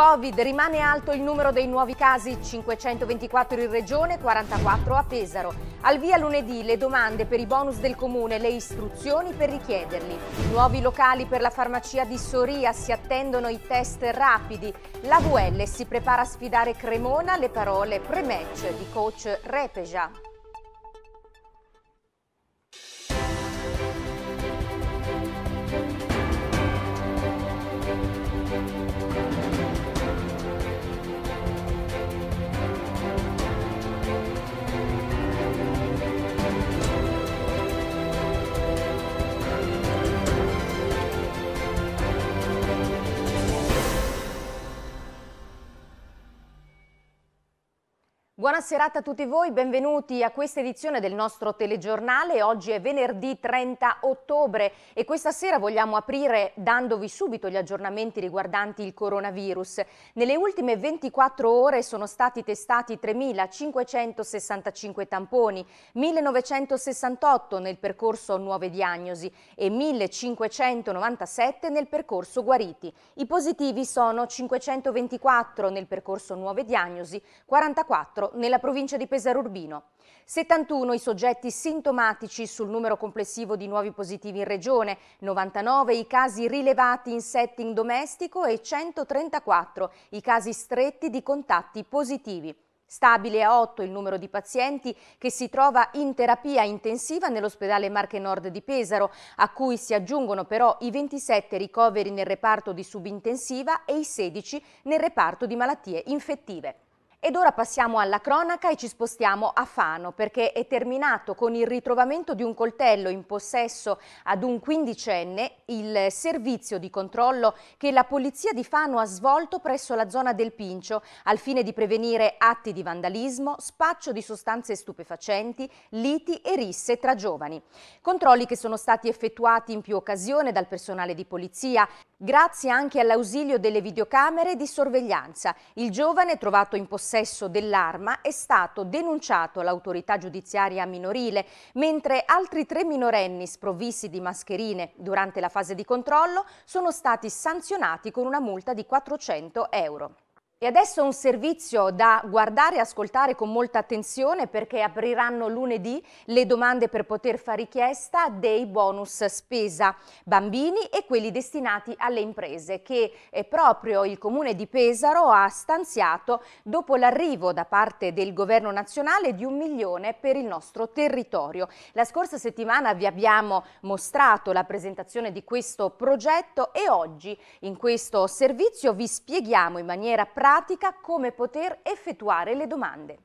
Covid, rimane alto il numero dei nuovi casi, 524 in regione, 44 a Pesaro. Al via lunedì le domande per i bonus del comune, le istruzioni per richiederli. Nuovi locali per la farmacia di Soria, si attendono i test rapidi. La VL si prepara a sfidare Cremona, le parole pre-match di coach Repeja. Buona serata a tutti voi, benvenuti a questa edizione del nostro telegiornale. Oggi è venerdì 30 ottobre e questa sera vogliamo aprire dandovi subito gli aggiornamenti riguardanti il coronavirus. Nelle ultime 24 ore sono stati testati 3.565 tamponi, 1.968 nel percorso nuove diagnosi e 1.597 nel percorso guariti. I positivi sono 524 nel percorso nuove diagnosi, 44 nel nella provincia di Pesaro Urbino. 71 i soggetti sintomatici sul numero complessivo di nuovi positivi in regione, 99 i casi rilevati in setting domestico e 134 i casi stretti di contatti positivi. Stabile a 8 il numero di pazienti che si trova in terapia intensiva nell'ospedale Marche Nord di Pesaro, a cui si aggiungono però i 27 ricoveri nel reparto di subintensiva e i 16 nel reparto di malattie infettive. Ed ora passiamo alla cronaca e ci spostiamo a Fano perché è terminato con il ritrovamento di un coltello in possesso ad un quindicenne il servizio di controllo che la Polizia di Fano ha svolto presso la zona del Pincio al fine di prevenire atti di vandalismo, spaccio di sostanze stupefacenti, liti e risse tra giovani. Controlli che sono stati effettuati in più occasioni dal personale di polizia grazie anche all'ausilio delle videocamere di sorveglianza. Il giovane trovato in possesso dell'arma è stato denunciato all'autorità giudiziaria minorile, mentre altri tre minorenni sprovvisti di mascherine durante la fase di controllo sono stati sanzionati con una multa di 400 euro. E adesso un servizio da guardare e ascoltare con molta attenzione perché apriranno lunedì le domande per poter fare richiesta dei bonus spesa bambini e quelli destinati alle imprese che eh, proprio il comune di Pesaro ha stanziato dopo l'arrivo da parte del governo nazionale di un milione per il nostro territorio. La scorsa settimana vi abbiamo mostrato la presentazione di questo progetto e oggi in questo servizio vi spieghiamo in maniera pratica pratica come poter effettuare le domande.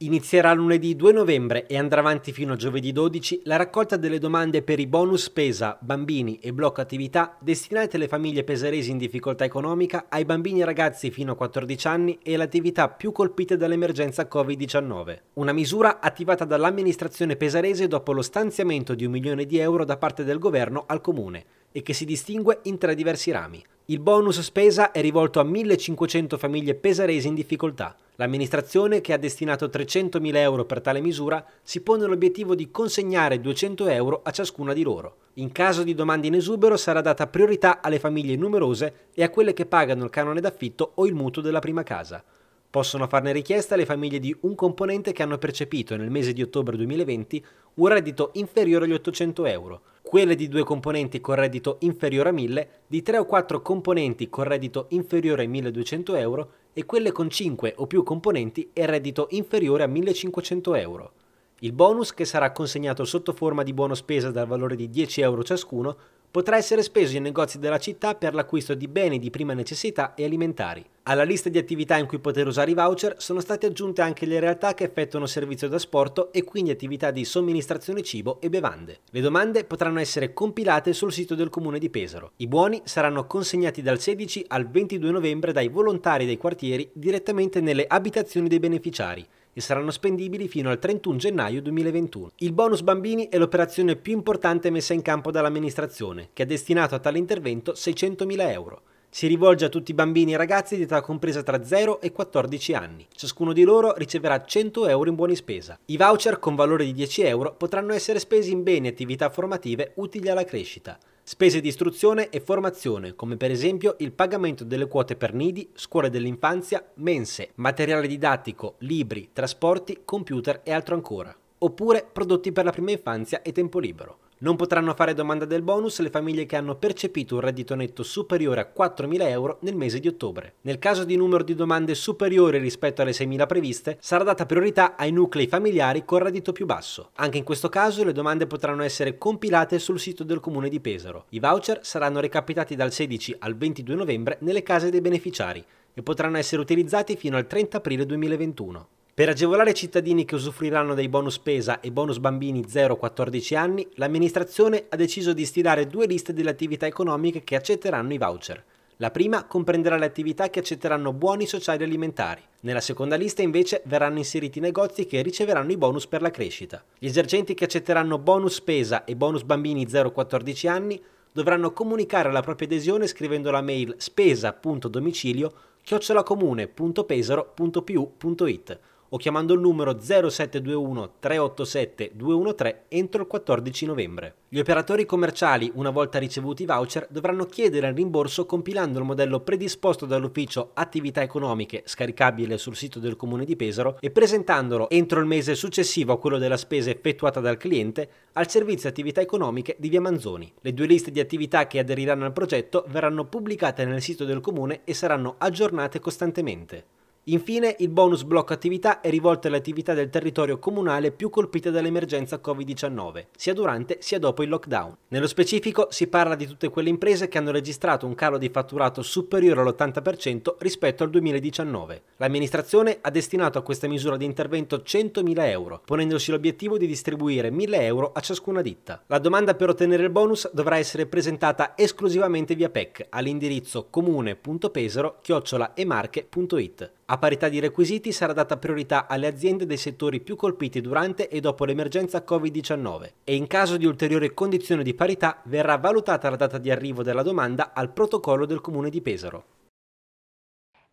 Inizierà lunedì 2 novembre e andrà avanti fino a giovedì 12 la raccolta delle domande per i bonus pesa, bambini e blocco attività destinate alle famiglie pesaresi in difficoltà economica, ai bambini e ragazzi fino a 14 anni e alle attività più colpite dall'emergenza Covid-19. Una misura attivata dall'amministrazione pesarese dopo lo stanziamento di un milione di euro da parte del governo al comune e che si distingue in tre diversi rami, il bonus spesa è rivolto a 1.500 famiglie pesaresi in difficoltà. L'amministrazione, che ha destinato 300.000 euro per tale misura, si pone l'obiettivo di consegnare 200 euro a ciascuna di loro. In caso di domande in esubero sarà data priorità alle famiglie numerose e a quelle che pagano il canone d'affitto o il mutuo della prima casa. Possono farne richiesta le famiglie di un componente che hanno percepito nel mese di ottobre 2020 un reddito inferiore agli 800 euro, quelle di due componenti con reddito inferiore a 1000, di tre o quattro componenti con reddito inferiore ai 1200 euro e quelle con 5 o più componenti e reddito inferiore a 1500 euro. Il bonus, che sarà consegnato sotto forma di buono spesa dal valore di 10 euro ciascuno, potrà essere speso in negozi della città per l'acquisto di beni di prima necessità e alimentari. Alla lista di attività in cui poter usare i voucher sono state aggiunte anche le realtà che effettuano servizio d'asporto e quindi attività di somministrazione cibo e bevande. Le domande potranno essere compilate sul sito del comune di Pesaro. I buoni saranno consegnati dal 16 al 22 novembre dai volontari dei quartieri direttamente nelle abitazioni dei beneficiari e saranno spendibili fino al 31 gennaio 2021. Il bonus bambini è l'operazione più importante messa in campo dall'amministrazione, che ha destinato a tale intervento 600.000 euro. Si rivolge a tutti i bambini e ragazzi di età compresa tra 0 e 14 anni. Ciascuno di loro riceverà 100 euro in buoni spesa. I voucher con valore di 10 euro potranno essere spesi in beni e attività formative utili alla crescita spese di istruzione e formazione, come per esempio il pagamento delle quote per nidi, scuole dell'infanzia, mense, materiale didattico, libri, trasporti, computer e altro ancora, oppure prodotti per la prima infanzia e tempo libero. Non potranno fare domanda del bonus le famiglie che hanno percepito un reddito netto superiore a 4.000 euro nel mese di ottobre. Nel caso di numero di domande superiore rispetto alle 6.000 previste, sarà data priorità ai nuclei familiari con reddito più basso. Anche in questo caso le domande potranno essere compilate sul sito del Comune di Pesaro. I voucher saranno recapitati dal 16 al 22 novembre nelle case dei beneficiari e potranno essere utilizzati fino al 30 aprile 2021. Per agevolare i cittadini che usufruiranno dei bonus spesa e bonus bambini 0-14 anni, l'amministrazione ha deciso di stilare due liste delle attività economiche che accetteranno i voucher. La prima comprenderà le attività che accetteranno buoni sociali alimentari. Nella seconda lista invece verranno inseriti i negozi che riceveranno i bonus per la crescita. Gli esercenti che accetteranno bonus spesa e bonus bambini 0-14 anni dovranno comunicare la propria adesione scrivendo la mail spesa.domicilio chiocciolacomune.pesaro.piu.it o chiamando il numero 0721 387 213 entro il 14 novembre. Gli operatori commerciali, una volta ricevuti i voucher, dovranno chiedere il rimborso compilando il modello predisposto dall'ufficio attività economiche scaricabile sul sito del comune di Pesaro e presentandolo entro il mese successivo a quello della spesa effettuata dal cliente al servizio attività economiche di Via Manzoni. Le due liste di attività che aderiranno al progetto verranno pubblicate nel sito del comune e saranno aggiornate costantemente. Infine, il bonus blocco attività è rivolto alle attività del territorio comunale più colpite dall'emergenza Covid-19, sia durante sia dopo il lockdown. Nello specifico si parla di tutte quelle imprese che hanno registrato un calo di fatturato superiore all'80% rispetto al 2019. L'amministrazione ha destinato a questa misura di intervento 100.000 euro, ponendosi l'obiettivo di distribuire 1.000 euro a ciascuna ditta. La domanda per ottenere il bonus dovrà essere presentata esclusivamente via PEC all'indirizzo comune.pesero-emarche.it. A parità di requisiti sarà data priorità alle aziende dei settori più colpiti durante e dopo l'emergenza Covid-19 e in caso di ulteriore condizione di parità verrà valutata la data di arrivo della domanda al protocollo del Comune di Pesaro.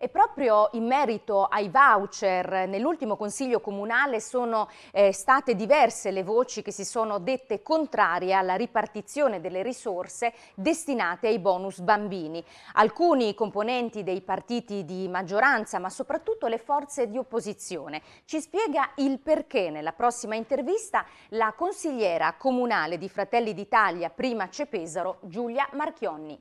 E proprio in merito ai voucher, nell'ultimo Consiglio Comunale sono eh, state diverse le voci che si sono dette contrarie alla ripartizione delle risorse destinate ai bonus bambini. Alcuni componenti dei partiti di maggioranza, ma soprattutto le forze di opposizione. Ci spiega il perché nella prossima intervista la consigliera comunale di Fratelli d'Italia, prima Cepesaro, Giulia Marchionni.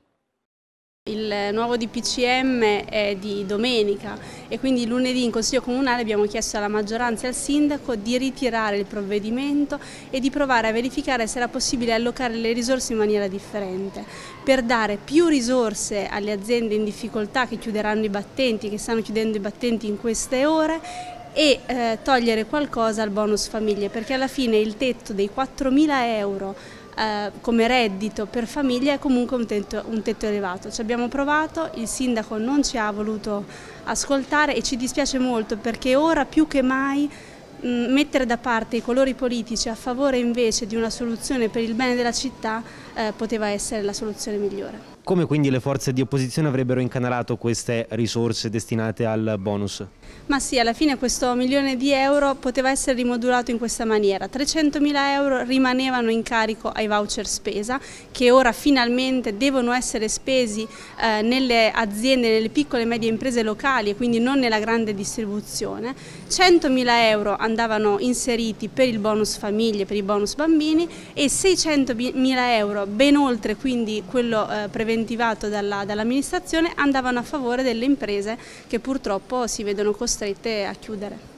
Il nuovo DPCM è di domenica e quindi lunedì in Consiglio Comunale abbiamo chiesto alla maggioranza e al Sindaco di ritirare il provvedimento e di provare a verificare se era possibile allocare le risorse in maniera differente per dare più risorse alle aziende in difficoltà che chiuderanno i battenti, che stanno chiudendo i battenti in queste ore e eh, togliere qualcosa al bonus famiglie perché alla fine il tetto dei 4.000 euro eh, come reddito per famiglia è comunque un tetto, un tetto elevato. Ci abbiamo provato, il sindaco non ci ha voluto ascoltare e ci dispiace molto perché ora più che mai mettere da parte i colori politici a favore invece di una soluzione per il bene della città eh, poteva essere la soluzione migliore. Come quindi le forze di opposizione avrebbero incanalato queste risorse destinate al bonus? Ma sì, alla fine questo milione di euro poteva essere rimodulato in questa maniera. 300.000 euro rimanevano in carico ai voucher spesa che ora finalmente devono essere spesi eh, nelle aziende, nelle piccole e medie imprese locali e quindi non nella grande distribuzione. 100.000 euro andavano inseriti per il bonus famiglie, per i bonus bambini e 600.000 euro, ben oltre quindi quello eh, previsto preventivato dalla, dall'amministrazione andavano a favore delle imprese che purtroppo si vedono costrette a chiudere.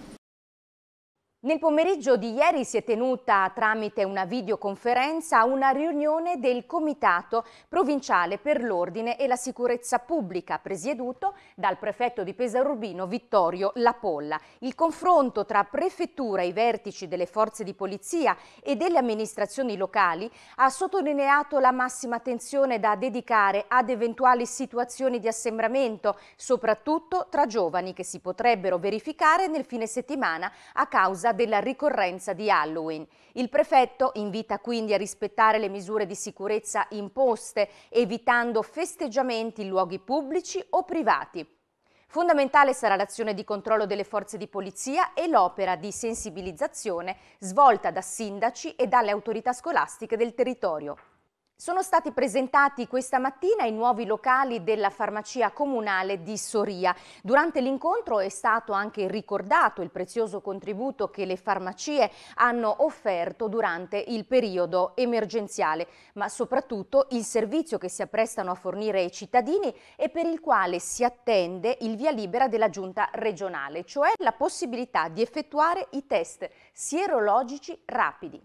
Nel pomeriggio di ieri si è tenuta tramite una videoconferenza una riunione del Comitato Provinciale per l'Ordine e la Sicurezza Pubblica, presieduto dal prefetto di Pesarubino Vittorio Lapolla. Il confronto tra prefettura i vertici delle forze di polizia e delle amministrazioni locali ha sottolineato la massima attenzione da dedicare ad eventuali situazioni di assembramento, soprattutto tra giovani che si potrebbero verificare nel fine settimana a causa causa della ricorrenza di Halloween. Il prefetto invita quindi a rispettare le misure di sicurezza imposte, evitando festeggiamenti in luoghi pubblici o privati. Fondamentale sarà l'azione di controllo delle forze di polizia e l'opera di sensibilizzazione svolta da sindaci e dalle autorità scolastiche del territorio. Sono stati presentati questa mattina i nuovi locali della farmacia comunale di Soria. Durante l'incontro è stato anche ricordato il prezioso contributo che le farmacie hanno offerto durante il periodo emergenziale, ma soprattutto il servizio che si apprestano a fornire ai cittadini e per il quale si attende il via libera della giunta regionale, cioè la possibilità di effettuare i test sierologici rapidi.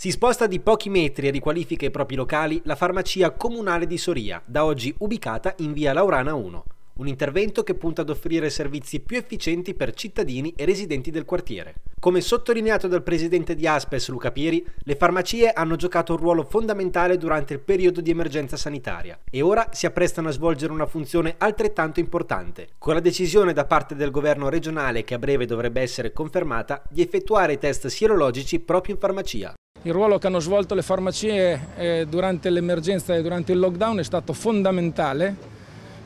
Si sposta di pochi metri e riqualifica i propri locali la farmacia comunale di Soria, da oggi ubicata in via Laurana 1. Un intervento che punta ad offrire servizi più efficienti per cittadini e residenti del quartiere. Come sottolineato dal presidente di Aspes Luca Pieri, le farmacie hanno giocato un ruolo fondamentale durante il periodo di emergenza sanitaria e ora si apprestano a svolgere una funzione altrettanto importante, con la decisione da parte del governo regionale che a breve dovrebbe essere confermata di effettuare test sierologici proprio in farmacia. Il ruolo che hanno svolto le farmacie eh, durante l'emergenza e durante il lockdown è stato fondamentale.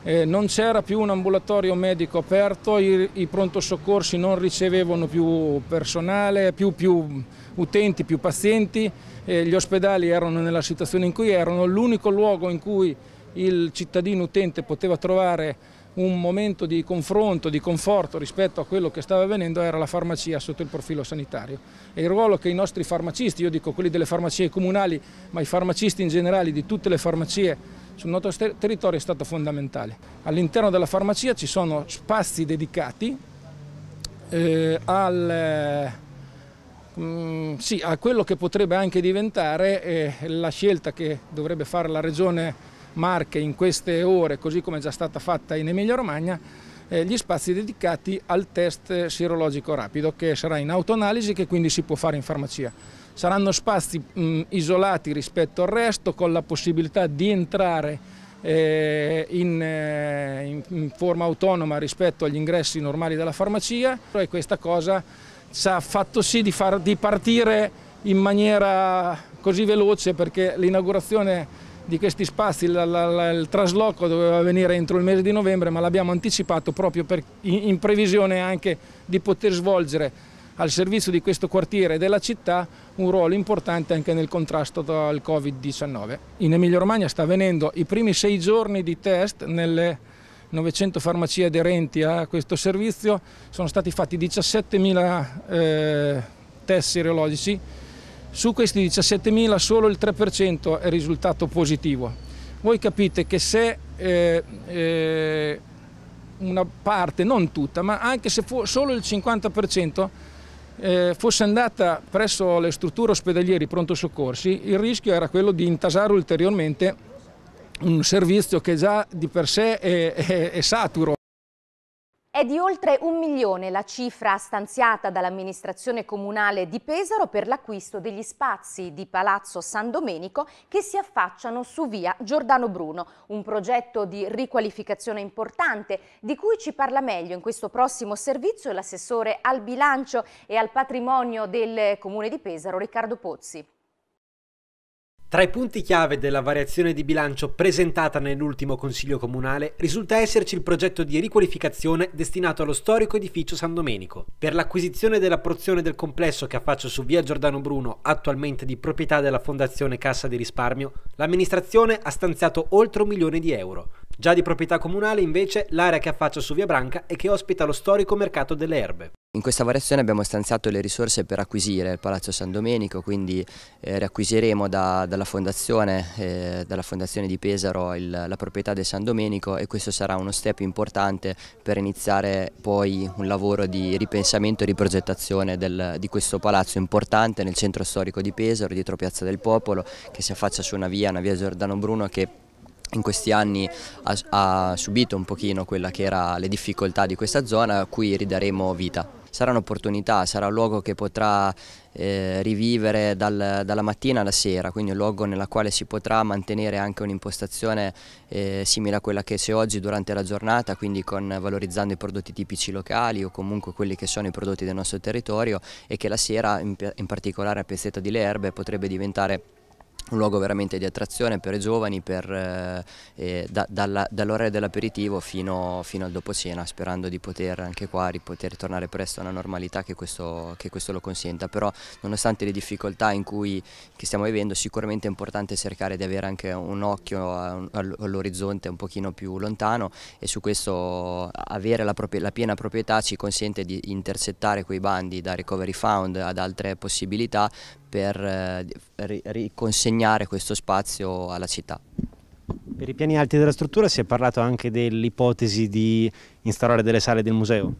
Eh, non c'era più un ambulatorio medico aperto, i, pronto soccorsi non ricevevano più personale, più, più utenti, più pazienti, eh, gli ospedali erano nella situazione in cui erano, l'unico luogo in cui il cittadino utente poteva trovare un momento di confronto, di conforto rispetto a quello che stava avvenendo era la farmacia sotto il profilo sanitario e il ruolo che i nostri farmacisti, io dico quelli delle farmacie comunali, ma i farmacisti in generale di tutte le farmacie sul nostro territorio è stato fondamentale. All'interno della farmacia ci sono spazi dedicati eh, al... Eh, mm, sì, a quello che potrebbe anche diventare eh, la scelta che dovrebbe fare la Regione Marche in queste ore, così come è già stata fatta in Emilia Romagna, eh, gli spazi dedicati al test sierologico rapido che sarà in autoanalisi e che quindi si può fare in farmacia. Saranno spazi mh, isolati rispetto al resto con la possibilità di entrare eh, in, eh, in, in, forma autonoma rispetto agli ingressi normali della farmacia e questa cosa ci ha fatto sì di, far, di partire in maniera così veloce perché l'inaugurazione di questi spazi la, la, la, il trasloco doveva avvenire entro il mese di novembre ma l'abbiamo anticipato proprio per, in, in, previsione anche di poter svolgere al servizio di questo quartiere e della città un ruolo importante anche nel contrasto al Covid-19. In Emilia Romagna sta avvenendo i primi sei giorni di test nelle 900 farmacie aderenti a questo servizio, sono stati fatti 17.000 eh, test serologici su questi 17.000 solo il 3% è risultato positivo. Voi capite che se eh, eh, una parte, non tutta, ma anche se solo il 50% eh, fosse andata presso le strutture ospedaliere pronto soccorsi, il rischio era quello di intasare ulteriormente un servizio che già di per sé è, è, è saturo è di oltre un milione la cifra stanziata dall'amministrazione comunale di Pesaro per l'acquisto degli spazi di Palazzo San Domenico che si affacciano su via Giordano Bruno, un progetto di riqualificazione importante di cui ci parla meglio in questo prossimo servizio l'assessore al bilancio e al patrimonio del comune di Pesaro Riccardo Pozzi. Tra i punti chiave della variazione di bilancio presentata nell'ultimo Consiglio Comunale risulta esserci il progetto di riqualificazione destinato allo storico edificio San Domenico. Per l'acquisizione della porzione del complesso che affaccia su via Giordano Bruno, attualmente di proprietà della Fondazione Cassa di Risparmio, l'amministrazione ha stanziato oltre un milione di euro. Già di proprietà comunale invece l'area che affaccia su via Branca e che ospita lo storico mercato delle erbe. In questa variazione abbiamo stanziato le risorse per acquisire il Palazzo San Domenico, quindi eh, riacquisiremo da, dalla, fondazione, eh, dalla, fondazione, di Pesaro il, la proprietà del San Domenico e questo sarà uno step importante per iniziare poi un lavoro di ripensamento e riprogettazione del, di questo palazzo importante nel centro storico di Pesaro, dietro Piazza del Popolo, che si affaccia su una via, una via Giordano Bruno che in questi anni ha, ha subito un pochino quella che era le difficoltà di questa zona, a cui ridaremo vita sarà un'opportunità, sarà un luogo che potrà eh, rivivere dal, dalla mattina alla sera, quindi un luogo nella quale si potrà mantenere anche un'impostazione eh, simile a quella che c'è oggi durante la giornata, quindi con, valorizzando i prodotti tipici locali o comunque quelli che sono i prodotti del nostro territorio e che la sera, in, in particolare a Piazzetta di Le Erbe, potrebbe diventare un luogo veramente di attrazione per i giovani eh, eh, da, dall'ora dall dell'aperitivo fino, fino, al dopo cena, sperando di poter anche qua di poter tornare presto a una normalità che questo, che questo, lo consenta. Però nonostante le difficoltà in cui stiamo vivendo sicuramente è importante cercare di avere anche un occhio all'orizzonte un pochino più lontano e su questo avere la, la piena proprietà ci consente di intercettare quei bandi da Recovery Fund ad altre possibilità per eh, riconsegnare questo spazio alla città. Per i piani alti della struttura si è parlato anche dell'ipotesi di instaurare delle sale del museo?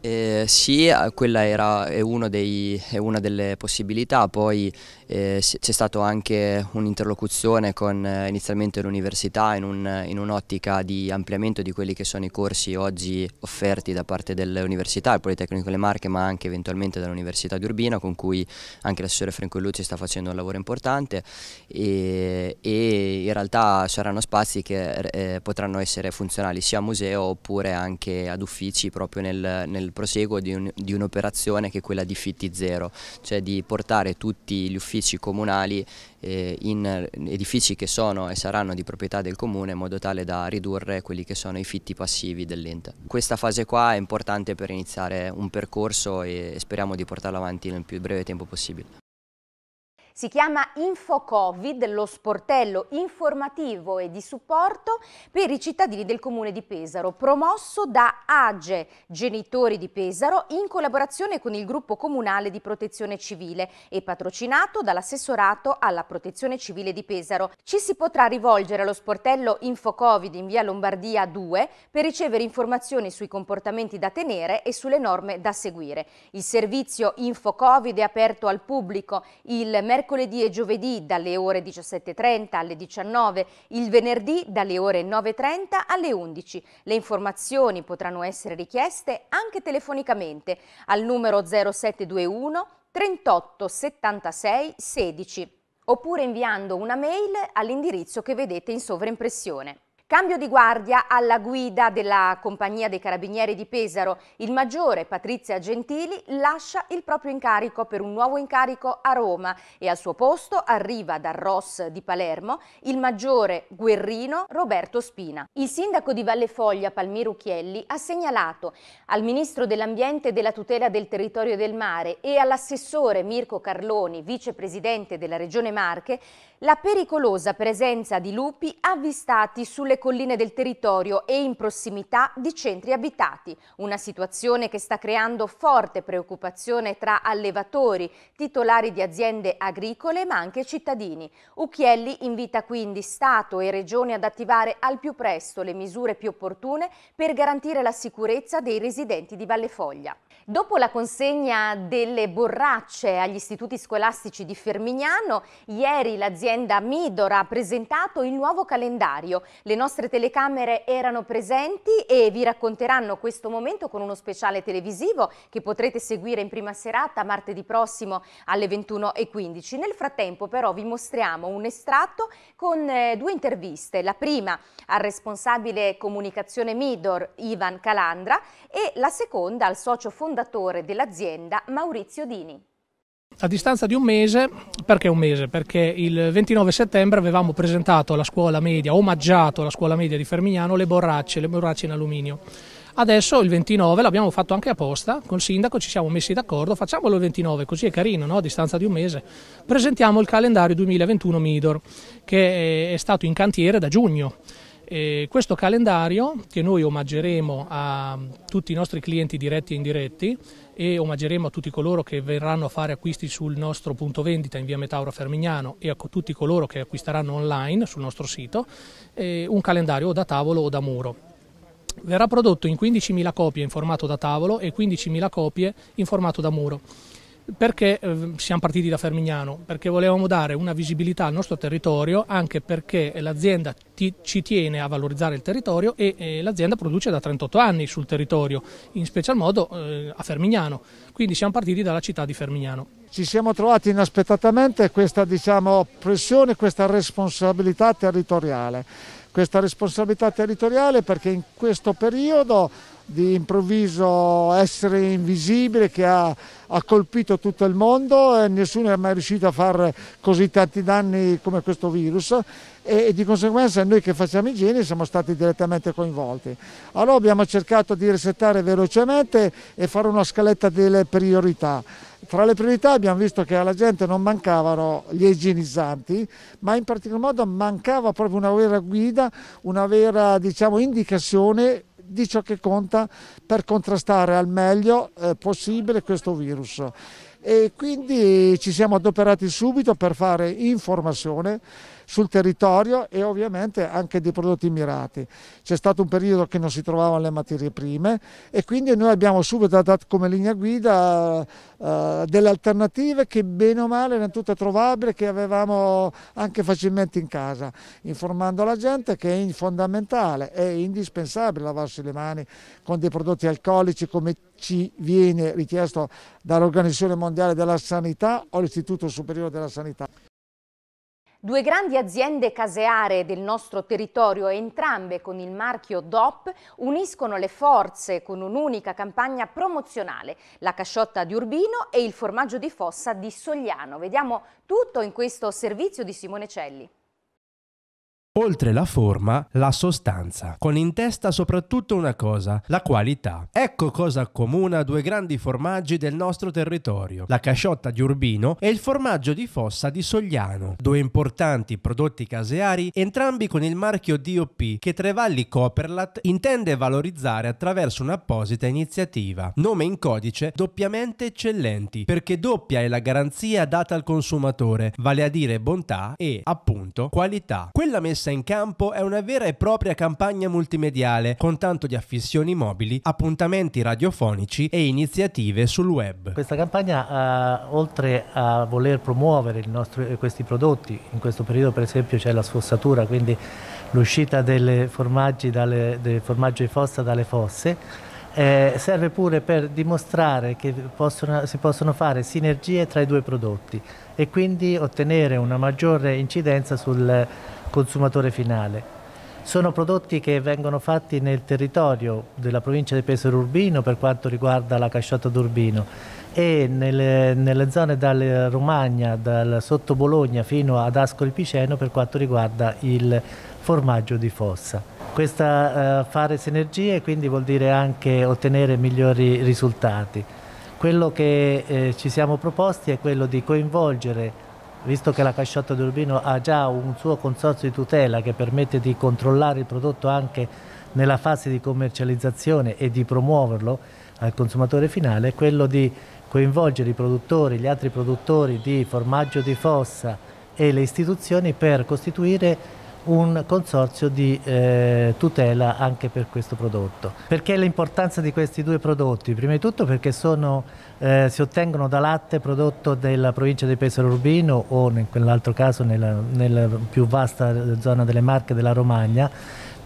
Eh, sì, eh, quella era, è, dei, è, una delle possibilità, poi eh, c'è stata anche un'interlocuzione con eh, inizialmente l'università in, un'ottica un di ampliamento di quelli che sono i corsi oggi offerti da parte dell'università, il Politecnico delle Marche ma anche eventualmente dall'Università di Urbino con cui anche l'assessore Franco Francollucci sta facendo un lavoro importante e, e in realtà saranno spazi che eh, potranno essere funzionali sia a museo oppure anche anche ad uffici proprio nel, nel proseguo di, un'operazione che è quella di Fitti Zero, cioè di portare tutti gli uffici comunali eh, in edifici che sono e saranno di proprietà del comune in modo tale da ridurre quelli che sono i fitti passivi dell'ente. Questa fase qua è importante per iniziare un percorso e speriamo di portarlo avanti nel più breve tempo possibile. Si chiama InfoCovid, lo sportello informativo e di supporto per i cittadini del comune di Pesaro, promosso da AGE, genitori di Pesaro, in collaborazione con il gruppo comunale di protezione civile e patrocinato dall'assessorato alla protezione civile di Pesaro. Ci si potrà rivolgere allo sportello InfoCovid in via Lombardia 2 per ricevere informazioni sui comportamenti da tenere e sulle norme da seguire. Il servizio InfoCovid è aperto al pubblico il mercoledì mercoledì e giovedì dalle ore 17.30 alle 19, il venerdì dalle ore 9.30 alle 11. Le informazioni potranno essere richieste anche telefonicamente al numero 0721 38 76 16 oppure inviando una mail all'indirizzo che vedete in sovrimpressione. Cambio di guardia alla guida della compagnia dei carabinieri di Pesaro. Il maggiore Patrizia Gentili lascia il proprio incarico per un nuovo incarico a Roma e al suo posto arriva dal Ross di Palermo il maggiore guerrino Roberto Spina. Il sindaco di Valle Foglia Palmiro Chielli ha segnalato al ministro dell'Ambiente e della tutela del territorio e del mare e all'assessore Mirko Carloni, vicepresidente della Regione Marche, la pericolosa presenza di lupi avvistati sulle nelle colline del territorio e in prossimità di centri abitati. Una situazione che sta creando forte preoccupazione tra allevatori, titolari di aziende agricole ma anche cittadini. Ucchielli invita quindi Stato e Regioni ad attivare al più presto le misure più opportune per garantire la sicurezza dei residenti di Valle Foglia. Dopo la consegna delle borracce agli istituti scolastici di Fermignano, ieri l'azienda Midor ha presentato il nuovo calendario. Le nostre nostre telecamere erano presenti e vi racconteranno questo momento con uno speciale televisivo che potrete seguire in prima serata martedì prossimo alle 21.15. Nel frattempo però vi mostriamo un estratto con eh, due interviste, la prima al responsabile comunicazione Midor Ivan Calandra e la seconda al socio fondatore dell'azienda Maurizio Dini a distanza di un mese, perché un mese? Perché il 29 settembre avevamo presentato alla scuola media, omaggiato alla scuola media di Fermignano, le borracce, le borracce in alluminio. Adesso il 29 l'abbiamo fatto anche apposta, col sindaco ci siamo messi d'accordo, facciamolo il 29, così è carino, no? a distanza di un mese. Presentiamo il calendario 2021 Midor, che è stato in cantiere da giugno. E questo calendario che noi omaggeremo a tutti i nostri clienti diretti e indiretti e omaggeremo a tutti coloro che verranno a fare acquisti sul nostro punto vendita in via Metauro Fermignano e a tutti coloro che acquisteranno online sul nostro sito un calendario o da tavolo o da muro. Verrà prodotto in 15.000 copie in formato da tavolo e 15.000 copie in formato da muro. Perché eh, siamo partiti da Fermignano? Perché volevamo dare una visibilità al nostro territorio, anche perché l'azienda ti, ci tiene a valorizzare il territorio e eh, l'azienda produce da 38 anni sul territorio, in special modo eh, a Fermignano. Quindi siamo partiti dalla città di Fermignano. Ci siamo trovati inaspettatamente questa diciamo, pressione, questa responsabilità territoriale. Questa responsabilità territoriale perché in questo periodo di improvviso essere invisibile che ha, ha, colpito tutto il mondo e nessuno è mai riuscito a fare così tanti danni come questo virus e, e, di conseguenza noi che facciamo igiene siamo stati direttamente coinvolti. Allora abbiamo cercato di resettare velocemente e fare una scaletta delle priorità. Tra le priorità abbiamo visto che alla gente non mancavano gli igienizzanti, ma in particolar modo mancava proprio una vera guida, una vera diciamo, indicazione di ciò che conta per contrastare al meglio eh, possibile questo virus. E quindi ci siamo adoperati subito per fare informazione sul territorio e ovviamente anche dei prodotti mirati. C'è stato un periodo che non si trovavano le materie prime e quindi noi abbiamo subito dato come linea guida eh, delle alternative che bene o male erano tutte trovabili, che avevamo anche facilmente in casa, informando la gente che è fondamentale, è indispensabile lavarsi le mani con dei prodotti alcolici come ci viene richiesto dall'Organizzazione Mondiale della Sanità o l'Istituto Superiore della Sanità. Due grandi aziende caseare del nostro territorio, entrambe con il marchio DOP, uniscono le forze con un'unica campagna promozionale, la casciotta di Urbino e il formaggio di fossa di Sogliano. Vediamo tutto in questo servizio di Simone Celli. Oltre la forma, la sostanza, con in testa soprattutto una cosa, la qualità. Ecco cosa accomuna due grandi formaggi del nostro territorio, la casciotta di Urbino e il formaggio di Fossa di Sogliano, due importanti prodotti caseari, entrambi con il marchio DOP che Trevalli Coperlat intende valorizzare attraverso un'apposita iniziativa, nome in codice doppiamente eccellenti, perché doppia è la garanzia data al consumatore, vale a dire bontà e, appunto, qualità. Quella messa messa in campo è una vera e propria campagna multimediale con tanto di affissioni mobili, appuntamenti radiofonici e iniziative sul web. Questa campagna, eh, oltre a voler promuovere nostro, eh, questi prodotti, in questo periodo per esempio c'è la sfossatura, quindi l'uscita dei formaggi di fossa dalle fosse, eh, serve pure per dimostrare che possono, si possono fare sinergie tra i due prodotti e quindi ottenere una maggiore incidenza sul consumatore finale. Sono prodotti che vengono fatti nel territorio della provincia di Pesaro Urbino per quanto riguarda la casciotta d'Urbino e nelle, nelle zone dalla Romagna, dal sotto Bologna fino ad Ascoli Piceno per quanto riguarda il formaggio di fossa. Questa, eh, fare sinergie quindi vuol dire anche ottenere migliori risultati. Quello che eh, ci siamo proposti è quello di coinvolgere visto che la Casciotto di Urbino ha già un suo consorzio di tutela che permette di controllare il prodotto anche nella fase di commercializzazione e di promuoverlo al consumatore finale, quello di coinvolgere i produttori, gli altri produttori di formaggio di fossa e le istituzioni per costituire un consorzio di eh, tutela anche per questo prodotto. Perché l'importanza di questi due prodotti? Prima di tutto perché sono, eh, si ottengono da latte prodotto della provincia di Pesaro Urbino o in quell'altro caso nella, nella più vasta zona delle Marche della Romagna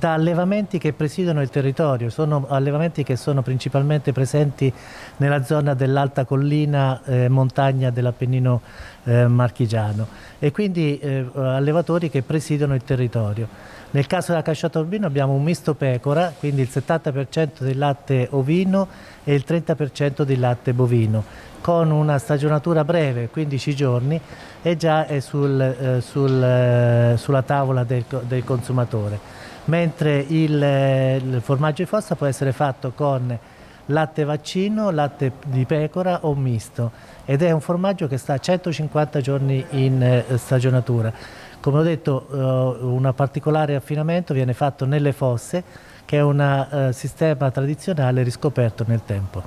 da allevamenti che presidono il territorio, sono allevamenti che sono principalmente presenti nella zona dell'alta collina eh, montagna dell'Appennino eh, marchigiano e quindi eh, allevatori che presidono il territorio. Nel caso della casciata ovino abbiamo un misto pecora, quindi il 70% del latte ovino e il 30% del latte bovino, con una stagionatura breve, 15 giorni, e già è sul, eh, sul, eh, sulla tavola del, del consumatore mentre il, il formaggio di fossa può essere fatto con latte vaccino, latte di pecora o misto ed è un formaggio che sta 150 giorni in eh, stagionatura. Come ho detto eh, un particolare affinamento viene fatto nelle fosse che è un eh, sistema tradizionale riscoperto nel tempo.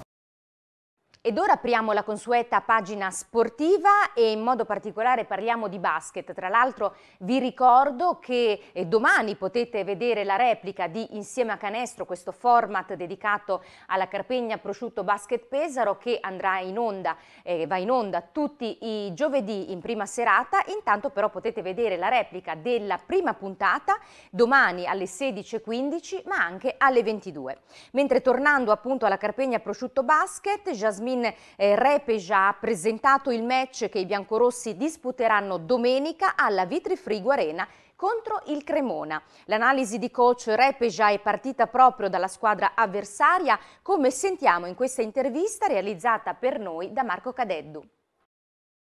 Ed ora apriamo la consueta pagina sportiva e in modo particolare parliamo di basket. Tra l'altro vi ricordo che eh, domani potete vedere la replica di Insieme a Canestro, questo format dedicato alla Carpegna Prosciutto Basket Pesaro che andrà in onda, eh, va in onda tutti i giovedì in prima serata. Intanto però potete vedere la replica della prima puntata domani alle 16.15 ma anche alle 22. Mentre tornando appunto alla Carpegna Prosciutto Basket, Jasmine Benjamin eh, Repeja ha presentato il match che i biancorossi disputeranno domenica alla Vitri Arena contro il Cremona. L'analisi di coach Repeja è partita proprio dalla squadra avversaria, come sentiamo in questa intervista realizzata per noi da Marco Cadeddu.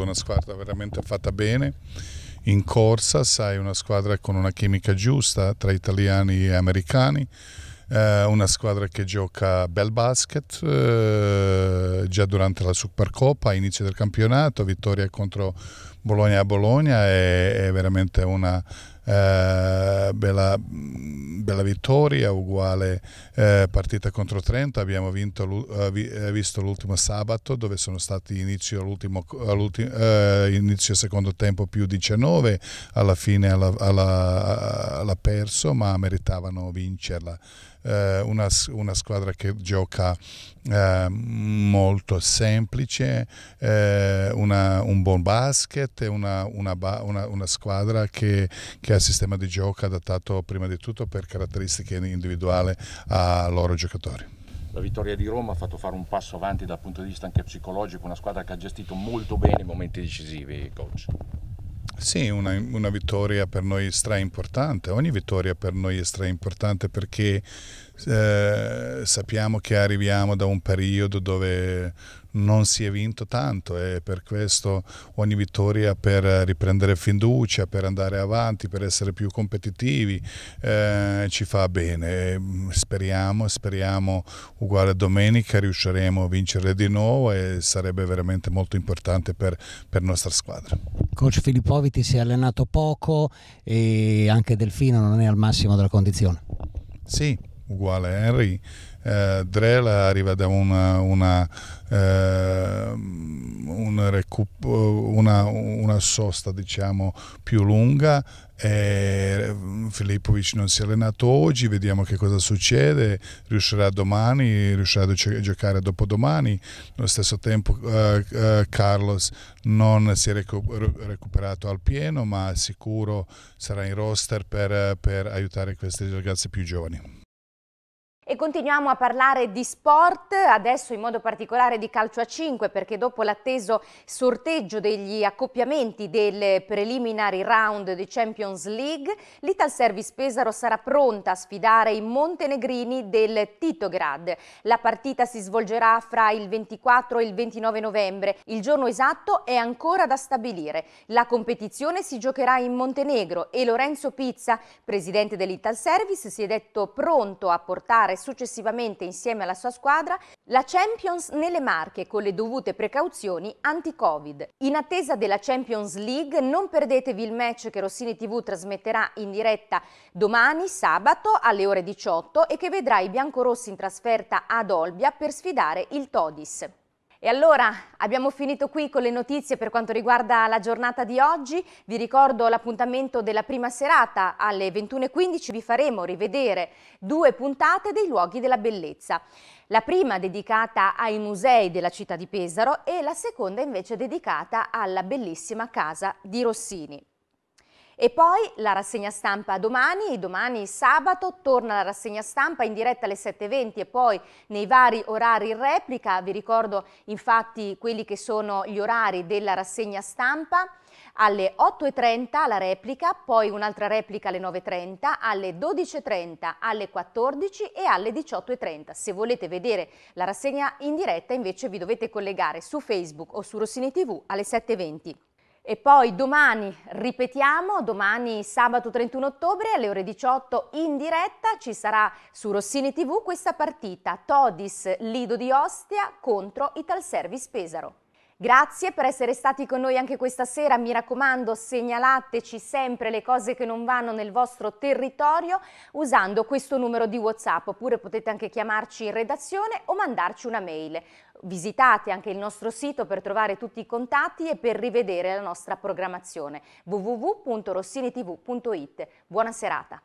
Una squadra veramente fatta bene, in corsa, sai, una squadra con una chimica giusta tra italiani e americani, eh, una squadra che gioca bel basket eh, già durante la Supercoppa, inizio del campionato, vittoria contro Bologna a Bologna, è, è veramente una eh, bella, bella, vittoria, uguale eh, partita contro Trento, abbiamo vinto, eh, eh, visto l'ultimo sabato dove sono stati inizio, l'ultimo, inizio secondo tempo più 19, alla fine l'ha perso ma meritavano vincerla eh, una, una, squadra che gioca eh, molto semplice, eh, una, un buon basket, una, una squadra che, che, ha un sistema di gioco adattato prima di tutto per caratteristiche individuali a loro giocatori. La vittoria di Roma ha fatto fare un passo avanti dal punto di vista anche psicologico, una squadra che ha gestito molto bene i momenti decisivi, coach. Sì, una, una vittoria per noi stra importante, ogni vittoria per noi è stra importante perché eh, sappiamo che arriviamo da un periodo dove non si è vinto tanto e per questo ogni vittoria per riprendere fiducia, per andare avanti, per essere più competitivi eh, ci fa bene. Mm, speriamo, speriamo uguale domenica riusciremo a vincere di nuovo e sarebbe veramente molto importante per, per nostra squadra. Coach Filippoviti si è allenato poco e anche Delfino non è al massimo della condizione. Sì, uguale a Henry, eh, Drela arriva da una, una, eh, un recup- una, una sosta diciamo, più lunga e mm, Filippovic non si è allenato oggi, vediamo che cosa succede, riuscirà domani, riuscirà a giocare dopodomani, allo stesso tempo eh, eh, Carlos non si è recuperato al pieno ma sicuro sarà in roster per, per aiutare questi ragazzi più giovani. E continuiamo a parlare di sport, adesso in modo particolare di calcio a 5 perché dopo l'atteso sorteggio degli accoppiamenti del preliminary round di Champions League, l'Ital Service Pesaro sarà pronta a sfidare i montenegrini del Titograd. La partita si svolgerà fra il 24 e il 29 novembre, il giorno esatto è ancora da stabilire. La competizione si giocherà in Montenegro e Lorenzo Pizza, presidente dell'Ital Service, si è detto pronto a portare giocare successivamente insieme alla sua squadra la Champions nelle Marche con le dovute precauzioni anti-Covid. In attesa della Champions League non perdetevi il match che Rossini TV trasmetterà in diretta domani sabato alle ore 18 e che vedrà i biancorossi in trasferta ad Olbia per sfidare il Todis. E allora abbiamo finito qui con le notizie per quanto riguarda la giornata di oggi. Vi ricordo l'appuntamento della prima serata alle 21.15. Vi faremo rivedere due puntate dei luoghi della bellezza. La prima dedicata ai musei della città di Pesaro e la seconda invece dedicata alla bellissima casa di Rossini. E poi la rassegna stampa domani, domani sabato, torna la rassegna stampa in diretta alle 7.20 e poi nei vari orari in replica. Vi ricordo infatti quelli che sono gli orari della rassegna stampa. Alle 8.30 la replica, poi un'altra replica alle 9.30, alle 12.30, alle 14 e alle 18.30. Se volete vedere la rassegna in diretta invece vi dovete collegare su Facebook o su Rossini TV alle 7.20. E poi domani ripetiamo, domani sabato 31 ottobre alle ore 18 in diretta ci sarà su Rossini TV questa partita Todis Lido di Ostia contro Italservice Pesaro. Grazie per essere stati con noi anche questa sera, mi raccomando segnalateci sempre le cose che non vanno nel vostro territorio usando questo numero di Whatsapp oppure potete anche chiamarci in redazione o mandarci una mail. Visitate anche il nostro sito per trovare tutti i contatti e per rivedere la nostra programmazione www.rossinitv.it. Buona serata!